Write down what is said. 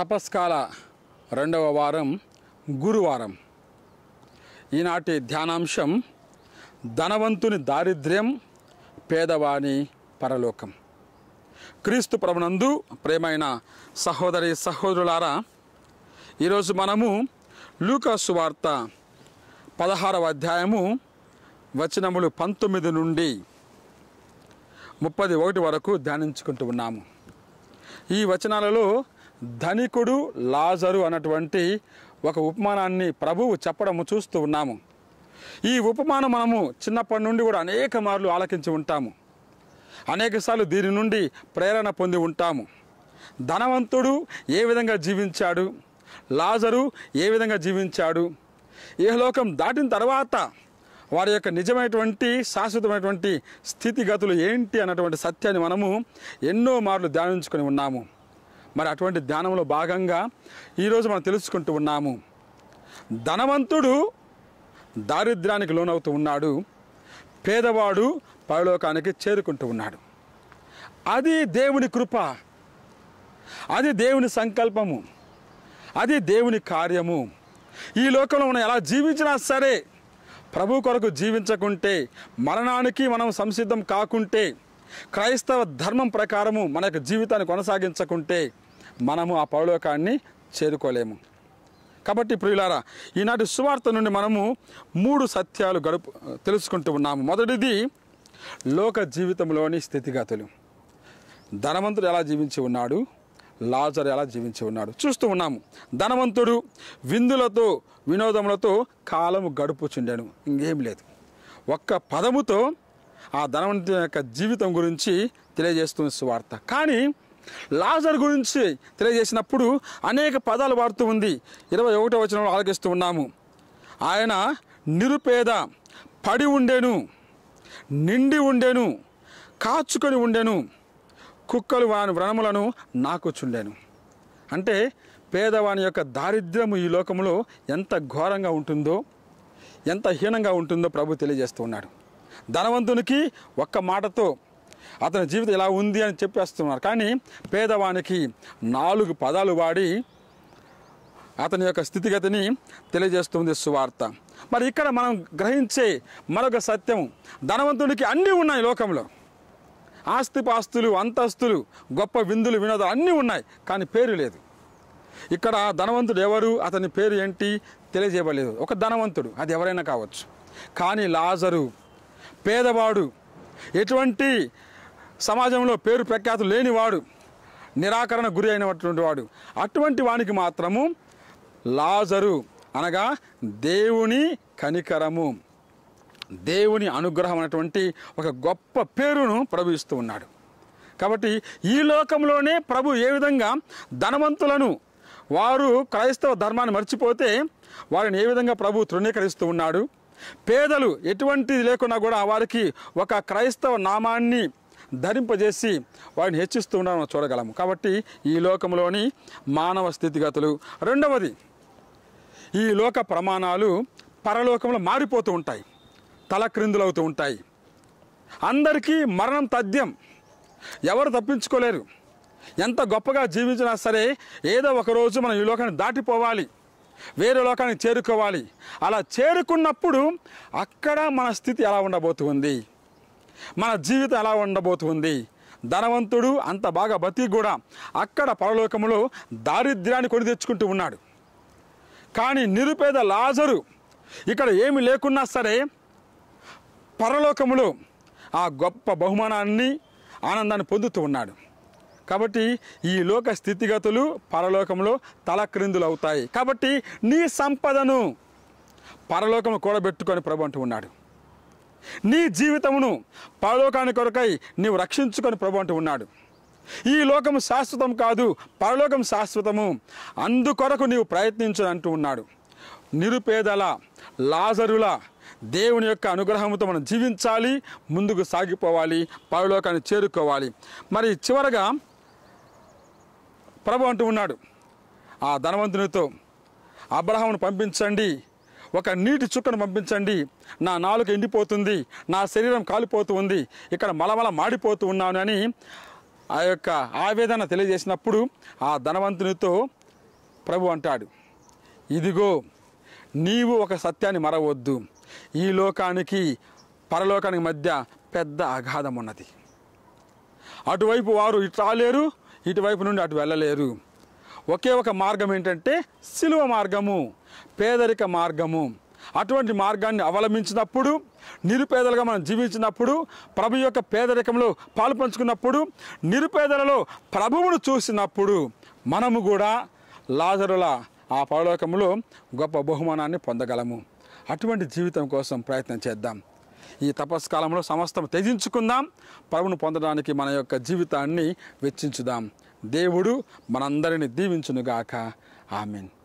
తపస్కాల రెండవ వారం గురువారం ఈనాటి ధ్యానాంశం ధనవంతుని దారిద్ర్యం పేదవాణి పరలోకం క్రీస్తు ప్రభునందు ప్రేమైన సహోదరి సహోదరులారా ఈరోజు మనము లూకాసు వార్త పదహారవ అధ్యాయము వచనములు పంతొమ్మిది నుండి ముప్పది ఒకటి వరకు ధ్యానించుకుంటూ ఉన్నాము ఈ వచనాలలో ధనికుడు లాజరు అన్నటువంటి ఒక ఉపమానాన్ని ప్రభువు చెప్పడము చూస్తూ ఉన్నాము ఈ ఉపమానం మనము చిన్నప్పటి నుండి కూడా అనేక మార్లు ఆలకించి ఉంటాము అనేకసార్లు దీని నుండి ప్రేరణ పొంది ఉంటాము ధనవంతుడు ఏ విధంగా జీవించాడు లాజరు ఏ విధంగా జీవించాడు లోకం దాటిన తర్వాత వారి యొక్క నిజమైనటువంటి శాశ్వతమైనటువంటి స్థితిగతులు ఏంటి అన్నటువంటి సత్యాన్ని మనము ఎన్నో మార్లు ధ్యానించుకొని ఉన్నాము మరి అటువంటి ధ్యానంలో భాగంగా ఈరోజు మనం తెలుసుకుంటూ ఉన్నాము ధనవంతుడు దారిద్ర్యానికి లోనవుతూ ఉన్నాడు పేదవాడు పరలోకానికి చేరుకుంటూ ఉన్నాడు అది దేవుని కృప అది దేవుని సంకల్పము అది దేవుని కార్యము ఈ లోకంలో మనం ఎలా జీవించినా సరే ప్రభు కొరకు జీవించకుంటే మరణానికి మనం సంసిద్ధం కాకుంటే క్రైస్తవ ధర్మం ప్రకారము మన యొక్క జీవితాన్ని కొనసాగించకుంటే మనము ఆ పరలోకాన్ని చేరుకోలేము కాబట్టి ప్రియులారా ఈనాటి సువార్త నుండి మనము మూడు సత్యాలు గడుపు తెలుసుకుంటూ ఉన్నాము మొదటిది లోక జీవితంలోని స్థితిగతులు ధనవంతుడు ఎలా జీవించి ఉన్నాడు లాజర్ ఎలా జీవించి ఉన్నాడు చూస్తూ ఉన్నాము ధనవంతుడు విందులతో వినోదములతో కాలము గడుపుచుండాను ఇంకేం లేదు ఒక్క పదముతో ఆ ధనవంతుని యొక్క జీవితం గురించి తెలియజేస్తుంది సువార్త కానీ లాజర్ గురించి తెలియజేసినప్పుడు అనేక పదాలు వాడుతూ ఉంది ఇరవై ఒకటో వచనంలో ఆలోచిస్తూ ఉన్నాము ఆయన నిరుపేద పడి ఉండేను నిండి ఉండేను కాచుకొని ఉండేను కుక్కలు వాని వ్రణములను నాకుచుండెను అంటే పేదవాని యొక్క దారిద్ర్యము ఈ లోకంలో ఎంత ఘోరంగా ఉంటుందో ఎంత హీనంగా ఉంటుందో ప్రభు తెలియజేస్తూ ఉన్నాడు ధనవంతునికి ఒక్క మాటతో అతని జీవితం ఇలా ఉంది అని చెప్పేస్తున్నారు కానీ పేదవానికి నాలుగు పదాలు వాడి అతని యొక్క స్థితిగతిని తెలియజేస్తుంది సువార్త మరి ఇక్కడ మనం గ్రహించే మరొక సత్యం ధనవంతుడికి అన్నీ ఉన్నాయి లోకంలో ఆస్తిపాస్తులు అంతస్తులు గొప్ప విందులు వినోదాలు అన్నీ ఉన్నాయి కానీ పేరు లేదు ఇక్కడ ధనవంతుడు ఎవరు అతని పేరు ఏంటి తెలియజేయబడలేదు ఒక ధనవంతుడు అది ఎవరైనా కావచ్చు కానీ లాజరు పేదవాడు ఎటువంటి సమాజంలో పేరు ప్రఖ్యాతులు లేనివాడు నిరాకరణ గురి అయినటువంటి వాడు అటువంటి వానికి మాత్రము లాజరు అనగా దేవుని కనికరము దేవుని అనుగ్రహం అనేటువంటి ఒక గొప్ప పేరును ప్రభు ఇస్తూ ఉన్నాడు కాబట్టి ఈ లోకంలోనే ప్రభు ఏ విధంగా ధనవంతులను వారు క్రైస్తవ ధర్మాన్ని మర్చిపోతే వారిని ఏ విధంగా ప్రభు తృణీకరిస్తూ ఉన్నాడు పేదలు ఎటువంటిది లేకున్నా కూడా వారికి ఒక క్రైస్తవ నామాన్ని ధరింపజేసి వారిని హెచ్చిస్తూ ఉండాలని చూడగలము కాబట్టి ఈ లోకంలోని మానవ స్థితిగతులు రెండవది ఈ లోక ప్రమాణాలు పరలోకంలో మారిపోతూ ఉంటాయి తలక్రిందులవుతూ ఉంటాయి అందరికీ మరణం తథ్యం ఎవరు తప్పించుకోలేరు ఎంత గొప్పగా జీవించినా సరే ఏదో ఒకరోజు మనం ఈ లోకాన్ని దాటిపోవాలి వేరే లోకానికి చేరుకోవాలి అలా చేరుకున్నప్పుడు అక్కడ మన స్థితి ఎలా ఉండబోతుంది మన జీవితం ఎలా ఉండబోతుంది ధనవంతుడు అంత బాగా బతి కూడా అక్కడ పరలోకములో దారిద్ర్యాన్ని కొని తెచ్చుకుంటూ ఉన్నాడు కానీ నిరుపేద లాజరు ఇక్కడ ఏమి లేకున్నా సరే పరలోకములో ఆ గొప్ప బహుమానాన్ని ఆనందాన్ని పొందుతూ ఉన్నాడు కాబట్టి ఈ లోక స్థితిగతులు పరలోకంలో అవుతాయి కాబట్టి నీ సంపదను పరలోకము కూడబెట్టుకొని ప్రభు అంటూ ఉన్నాడు నీ జీవితమును పరలోకాని కొరకై నీవు రక్షించుకొని ప్రభు అంటూ ఉన్నాడు ఈ లోకం శాశ్వతం కాదు పరలోకం శాశ్వతము అందుకొరకు నీవు అంటూ ఉన్నాడు నిరుపేదల లాజరుల దేవుని యొక్క అనుగ్రహంతో మనం జీవించాలి ముందుకు సాగిపోవాలి పరలోకాన్ని చేరుకోవాలి మరి చివరగా ప్రభు అంటూ ఉన్నాడు ఆ ధనవంతునితో అబ్రహమును పంపించండి ఒక నీటి చుక్కను పంపించండి నా నాలుక ఎండిపోతుంది నా శరీరం కాలిపోతూ ఉంది ఇక్కడ మలమల మాడిపోతూ ఉన్నాను అని ఆ యొక్క ఆవేదన తెలియజేసినప్పుడు ఆ ధనవంతునితో ప్రభు అంటాడు ఇదిగో నీవు ఒక సత్యాన్ని మరవద్దు ఈ లోకానికి పరలోకానికి మధ్య పెద్ద అగాధం ఉన్నది అటువైపు వారు రాలేరు ఇటువైపు నుండి అటు వెళ్ళలేరు ఒకే ఒక మార్గం ఏంటంటే సిలువ మార్గము పేదరిక మార్గము అటువంటి మార్గాన్ని అవలంబించినప్పుడు నిరుపేదలుగా మనం జీవించినప్పుడు ప్రభు యొక్క పేదరికంలో పాలు పంచుకున్నప్పుడు నిరుపేదలలో ప్రభువును చూసినప్పుడు మనము కూడా లాజరుల ఆ పరలోకంలో గొప్ప బహుమానాన్ని పొందగలము అటువంటి జీవితం కోసం ప్రయత్నం చేద్దాం ఈ తపస్కాలంలో సమస్తం త్యజించుకుందాం ప్రభును పొందడానికి మన యొక్క జీవితాన్ని వెచ్చించుదాం దేవుడు మనందరిని దీవించునుగాక ఆమెను